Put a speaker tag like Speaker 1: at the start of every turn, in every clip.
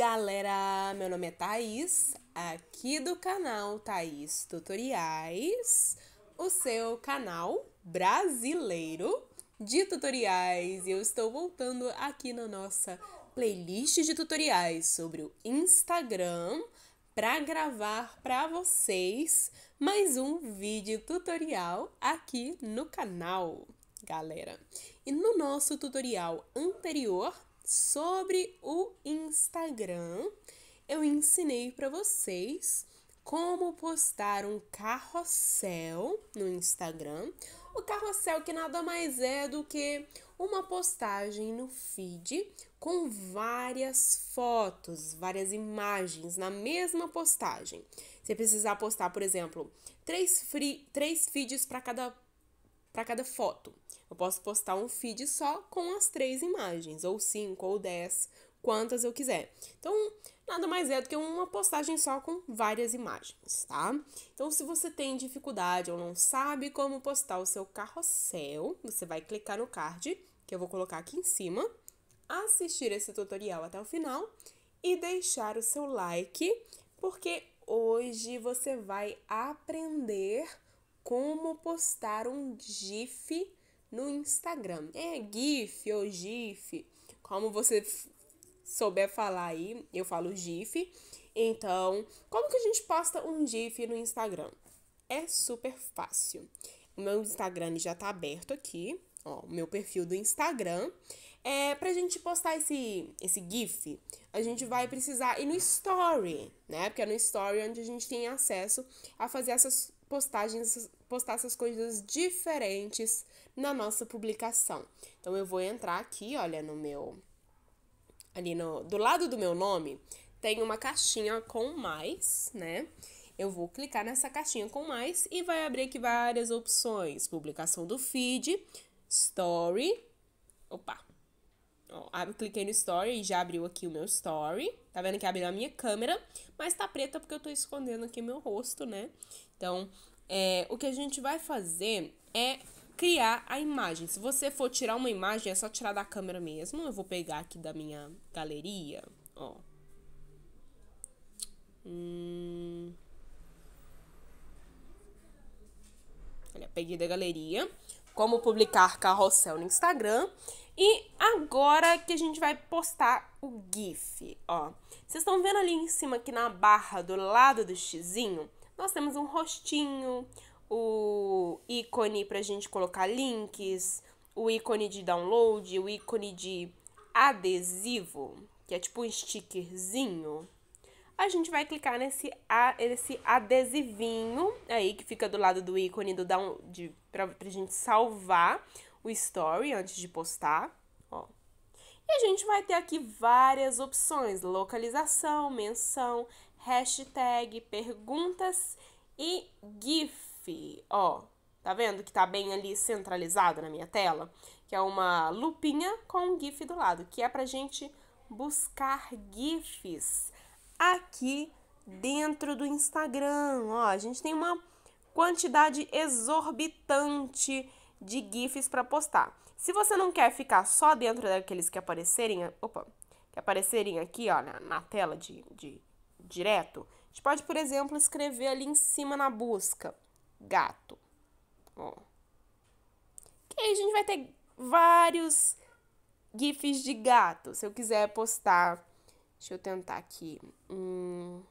Speaker 1: galera, meu nome é Thaís, aqui do canal Thaís Tutoriais, o seu canal brasileiro de tutoriais. Eu estou voltando aqui na nossa playlist de tutoriais sobre o Instagram para gravar para vocês mais um vídeo tutorial aqui no canal, galera. E no nosso tutorial anterior, sobre o Instagram, eu ensinei para vocês como postar um carrossel no Instagram. O carrossel que nada mais é do que uma postagem no feed com várias fotos, várias imagens na mesma postagem. Você precisar postar, por exemplo, três, free, três feeds para cada para cada foto. Eu posso postar um feed só com as três imagens, ou cinco, ou dez, quantas eu quiser. Então, nada mais é do que uma postagem só com várias imagens, tá? Então, se você tem dificuldade ou não sabe como postar o seu carrossel, você vai clicar no card, que eu vou colocar aqui em cima, assistir esse tutorial até o final e deixar o seu like, porque hoje você vai aprender como postar um GIF no Instagram. É GIF ou GIF, como você souber falar aí, eu falo GIF. Então, como que a gente posta um GIF no Instagram? É super fácil. O meu Instagram já tá aberto aqui, ó, o meu perfil do Instagram. É, pra gente postar esse, esse GIF, a gente vai precisar ir no Story, né? Porque é no Story onde a gente tem acesso a fazer essas postagens, postar essas coisas diferentes na nossa publicação. Então eu vou entrar aqui, olha, no meu ali no do lado do meu nome, tem uma caixinha com mais, né? Eu vou clicar nessa caixinha com mais e vai abrir aqui várias opções: publicação do feed, story, opa, Ó, eu cliquei no story e já abriu aqui o meu story. Tá vendo que abriu a minha câmera, mas tá preta porque eu tô escondendo aqui meu rosto, né? Então, é, o que a gente vai fazer é criar a imagem. Se você for tirar uma imagem, é só tirar da câmera mesmo. Eu vou pegar aqui da minha galeria, ó. Hum... Olha, peguei da galeria. Como publicar carrossel no Instagram. E agora que a gente vai postar o GIF, ó. Vocês estão vendo ali em cima, aqui na barra do lado do xizinho, nós temos um rostinho, o ícone para a gente colocar links, o ícone de download, o ícone de adesivo, que é tipo um stickerzinho. A gente vai clicar nesse, nesse adesivinho aí que fica do lado do ícone do down, de, pra, pra gente salvar o story antes de postar, ó. E a gente vai ter aqui várias opções: localização, menção, hashtag, perguntas e GIF. Ó, tá vendo que tá bem ali centralizado na minha tela? Que é uma lupinha com um GIF do lado, que é pra gente buscar GIFs aqui dentro do Instagram. Ó, a gente tem uma quantidade exorbitante de GIFs para postar. Se você não quer ficar só dentro daqueles que aparecerem, opa, que aparecerem aqui ó, na, na tela de, de direto, a gente pode, por exemplo, escrever ali em cima na busca, gato. Ó. Que aí a gente vai ter vários GIFs de gato. Se eu quiser postar, deixa eu tentar aqui, um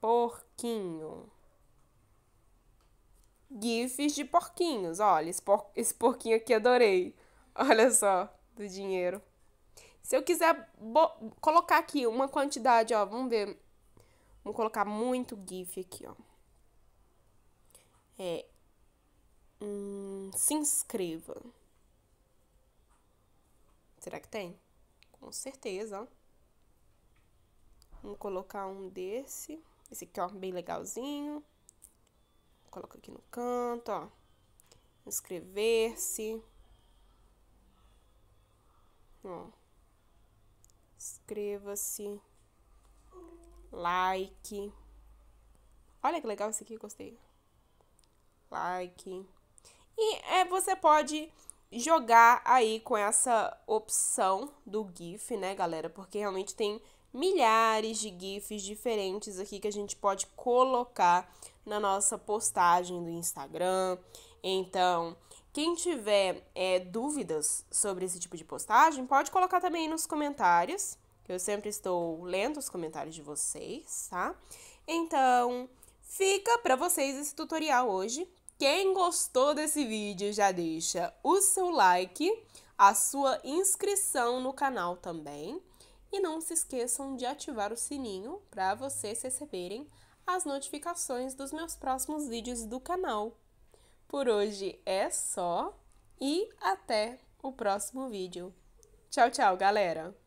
Speaker 1: porquinho. GIFs de porquinhos. Olha, esse, por... esse porquinho aqui adorei. Olha só, do dinheiro. Se eu quiser bo... colocar aqui uma quantidade, ó, vamos ver. Vamos colocar muito GIF aqui, ó. É. Hum, se inscreva. Será que tem? Com certeza, Vamos colocar um desse. Esse aqui, ó, bem legalzinho coloca aqui no canto, ó. Inscrever-se. Ó. Inscreva-se. Like. Olha que legal esse aqui, gostei. Like. E é, você pode jogar aí com essa opção do GIF, né, galera? Porque realmente tem milhares de GIFs diferentes aqui que a gente pode colocar na nossa postagem do Instagram. Então, quem tiver é, dúvidas sobre esse tipo de postagem, pode colocar também nos comentários. Que eu sempre estou lendo os comentários de vocês, tá? Então, fica para vocês esse tutorial hoje. Quem gostou desse vídeo já deixa o seu like, a sua inscrição no canal também. E não se esqueçam de ativar o sininho para vocês receberem as notificações dos meus próximos vídeos do canal. Por hoje é só e até o próximo vídeo. Tchau, tchau, galera!